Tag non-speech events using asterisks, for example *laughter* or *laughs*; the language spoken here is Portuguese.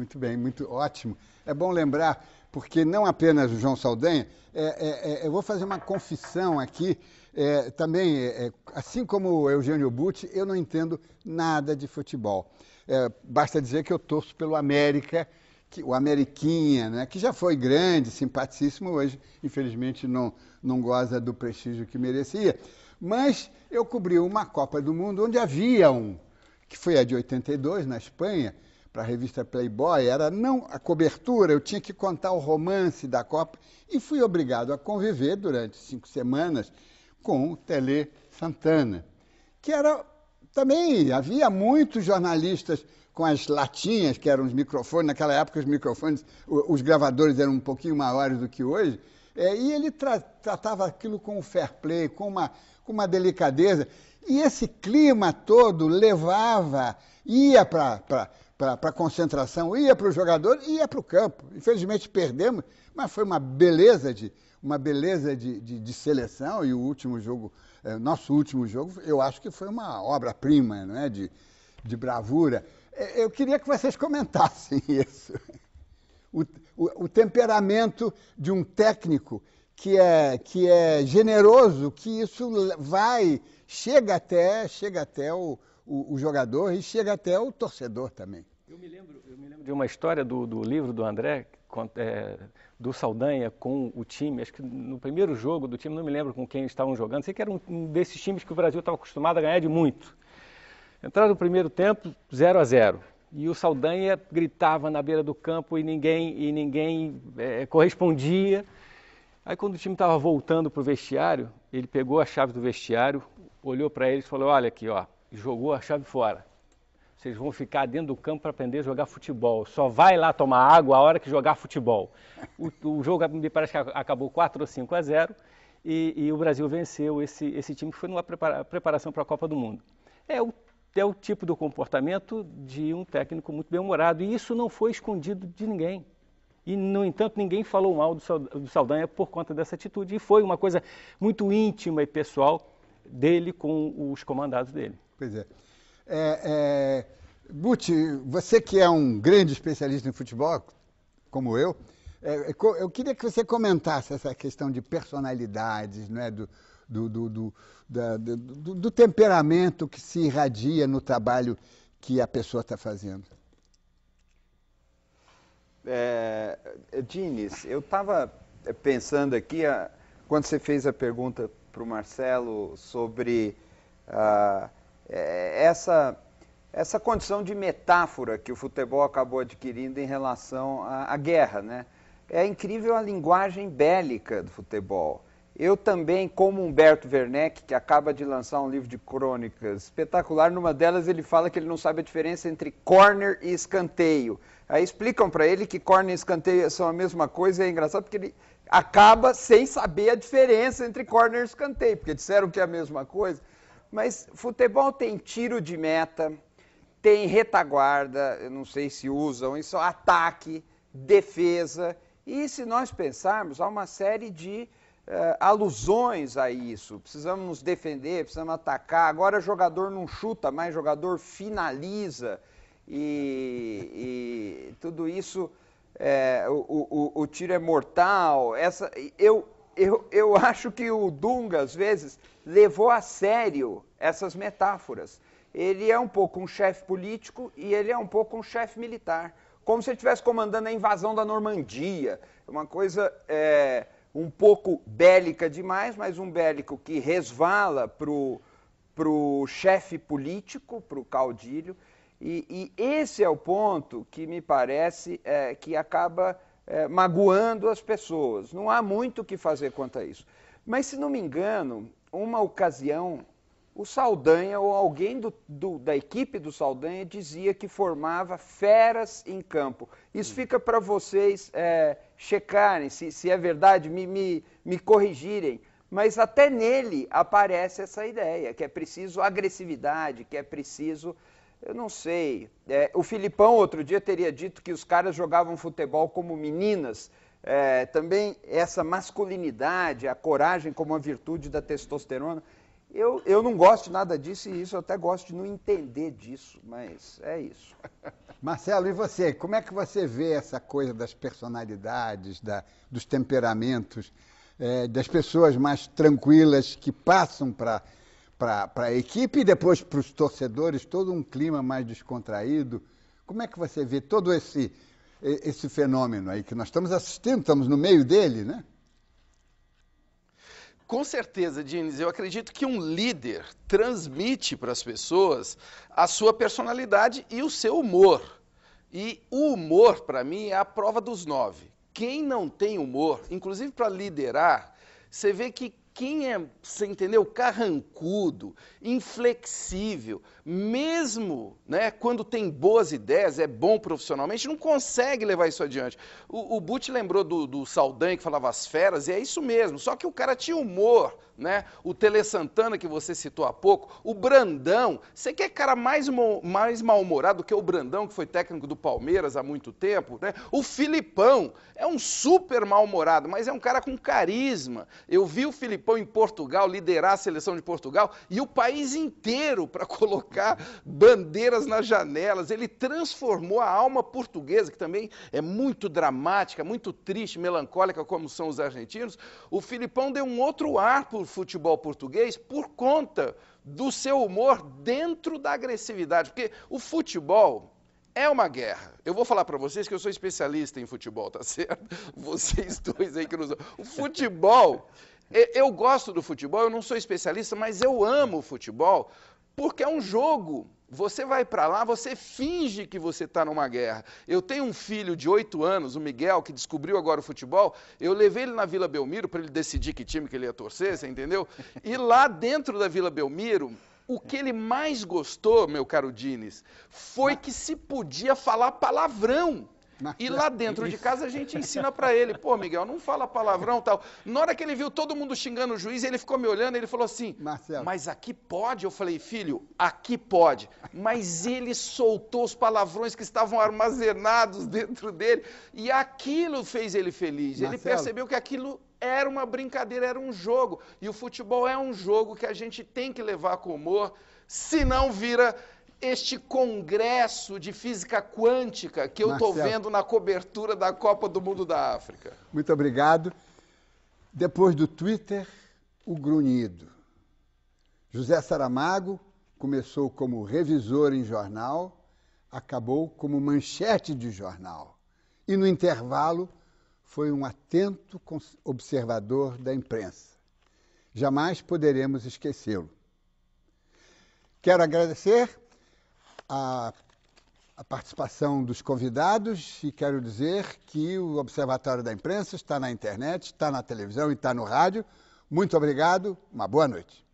Muito bem, muito ótimo. É bom lembrar, porque não apenas o João Saldanha, é, é, é eu vou fazer uma confissão aqui, é, também, é, é, assim como o Eugênio Butti, eu não entendo nada de futebol. basta dizer que eu torço pelo América, que, o Ameriquinha, né, que já foi grande, simpaticíssimo, hoje, infelizmente, não, não goza do prestígio que merecia. Mas eu cobri uma Copa do Mundo onde havia um, que foi a de 82, na Espanha, para a revista Playboy era não a cobertura, eu tinha que contar o romance da Copa e fui obrigado a conviver durante cinco semanas com o Tele Santana, que era também havia muitos jornalistas com as latinhas que eram os microfones naquela época os microfones, os gravadores eram um pouquinho maiores do que hoje. É, e ele tra tratava aquilo com um fair play, com uma, com uma delicadeza. E esse clima todo levava, ia para para a concentração, ia para o jogador e ia para o campo. Infelizmente perdemos, mas foi uma beleza de, uma beleza de, de, de seleção e o último jogo, é, nosso último jogo, eu acho que foi uma obra-prima né, de, de bravura. É, eu queria que vocês comentassem *laughs* isso. O, o, o temperamento de um técnico que é, que é generoso, que isso vai, chega até, chega até o, o, o jogador e chega até o torcedor também. Eu me lembro, eu me lembro de uma história do, do livro do André, é, do Saldanha com o time, acho que no primeiro jogo do time, não me lembro com quem estavam jogando, sei que era um, um desses times que o Brasil estava acostumado a ganhar de muito. Entraram no primeiro tempo, 0 a 0 e o Saldanha gritava na beira do campo e ninguém, e ninguém é, correspondia. Aí quando o time estava voltando para o vestiário, ele pegou a chave do vestiário, olhou para eles e falou, olha aqui, ó, jogou a chave fora. Vocês vão ficar dentro do campo para aprender a jogar futebol. Só vai lá tomar água a hora que jogar futebol. O, o jogo me parece que acabou 4 ou 5 a 0 e, e o Brasil venceu esse, esse time que foi numa preparação para a Copa do Mundo. É o, é o tipo do comportamento de um técnico muito bem-humorado. E isso não foi escondido de ninguém. E, no entanto, ninguém falou mal do Saldanha por conta dessa atitude. E foi uma coisa muito íntima e pessoal dele com os comandados dele. Pois é. é, é Buti, você que é um grande especialista em futebol, como eu, é, é eu queria que você comentasse essa questão de personalidades, né, do, do, do, da, do, do temperamento que se irradia no trabalho que a pessoa está fazendo. É, Dines, eu estava pensando aqui, quando você fez a pergunta para o Marcelo sobre ah, é, essa, essa condição de metáfora que o futebol acabou adquirindo em relação à, à guerra. Né? É incrível a linguagem bélica do futebol. Eu também, como Humberto Werneck, que acaba de lançar um livro de crônicas espetacular, numa delas ele fala que ele não sabe a diferença entre corner e escanteio. Aí explicam para ele que corner e escanteio são a mesma coisa, e é engraçado porque ele acaba sem saber a diferença entre corner e escanteio, porque disseram que é a mesma coisa. Mas futebol tem tiro de meta, tem retaguarda, eu não sei se usam isso, ataque, defesa. E se nós pensarmos, há uma série de uh, alusões a isso. Precisamos nos defender, precisamos atacar. Agora jogador não chuta mais, jogador finaliza. E, e tudo isso, é, o, o, o, tiro é mortal. Essa, eu eu, eu *laughs* acho que o Dunga, às vezes, levou a sério essas metáforas. Ele é um pouco um chefe político e ele é um pouco um chefe militar. Como se ele estivesse comandando a invasão da Normandia. Uma coisa é, um pouco bélica demais, mas um bélico que resvala para o chefe político, para o caudilho. E, e, esse é o ponto que me parece é, que acaba é, magoando as pessoas. Não há muito o que fazer quanto a isso. Mas, se não me engano, uma ocasião, o Saldanha ou alguém do, do, da equipe do Saldanha dizia que formava feras em campo. Isso hum. fica para vocês é, checarem, se, se, é verdade, me, me, me corrigirem. Mas até nele aparece essa ideia, que é preciso agressividade, que é preciso eu não sei. É, o Filipão, outro dia, teria dito que os caras jogavam futebol como meninas. É, também essa masculinidade, a coragem como uma virtude da testosterona. Eu, eu não gosto de nada disso e isso, eu até gosto de não entender disso, mas é isso. *laughs* Marcelo, e você? Como é que você vê essa coisa das personalidades, da, dos temperamentos, é, das pessoas mais tranquilas que passam para para a equipe e depois para os torcedores, todo um clima mais descontraído. Como é que você vê todo esse, esse fenômeno aí que nós estamos assistindo, estamos no meio dele, né? Com certeza, Dines, eu acredito que um líder transmite para as pessoas a sua personalidade e o seu humor. E o humor, para mim, é a prova dos nove. Quem não tem humor, inclusive para liderar, você vê que quem é, você entendeu, carrancudo, inflexível, mesmo né, quando tem boas ideias, é bom profissionalmente, não consegue levar isso adiante. O, o Butch lembrou do, do Saldanha que falava as feras, e é isso mesmo, só que o cara tinha humor, né? o Tele Santana que você citou há pouco, o Brandão, você quer cara mais, mais mal-humorado que o Brandão, que foi técnico do Palmeiras há muito tempo? Né? O Filipão é um super mal-humorado, mas é um cara com carisma. Eu vi o Filipão Filipão em Portugal, liderar a seleção de Portugal e o país inteiro para colocar bandeiras nas janelas. Ele transformou a alma portuguesa, que também é muito dramática, muito triste, melancólica, como são os argentinos. O Filipão deu um outro ar para o futebol português por conta do seu humor dentro da agressividade. Porque o futebol, é uma guerra. Eu vou falar para vocês que eu sou especialista em futebol, tá certo? *laughs* Vocês dois aí que nos. O futebol eu gosto do futebol, eu não sou especialista, mas eu amo o futebol porque é um jogo. Você vai para lá, você finge que você está numa guerra. Eu tenho um filho de 8 anos, o Miguel, que descobriu agora o futebol. Eu levei ele na Vila Belmiro para ele decidir que time que ele ia torcer, você entendeu? E lá dentro da Vila Belmiro, o que ele mais gostou, meu caro Dines, foi que se podia falar palavrão. E lá dentro de casa a gente ensina para ele, pô, Miguel, não fala palavrão tal. Na hora que ele viu todo mundo xingando o juiz, ele ficou me olhando, e ele falou assim, Marcelo. mas aqui pode? Eu falei, filho, aqui pode. Mas ele soltou os palavrões que estavam armazenados dentro dele e aquilo fez ele feliz. Marcelo. Ele percebeu que aquilo era uma brincadeira, era um jogo. E o futebol é um jogo que a gente tem que levar com humor, senão vira este congresso de física quântica que eu estou vendo na cobertura da Copa do Mundo da África. Muito obrigado. Depois do Twitter, o grunhido. José Saramago começou como revisor em jornal, acabou como manchete de jornal. E no intervalo, foi um atento observador da imprensa. Jamais poderemos esquecê-lo. Quero agradecer a, a participação dos convidados e quero dizer que o Observatório da Imprensa está na internet, está na televisão e está no rádio. Muito obrigado, uma boa noite.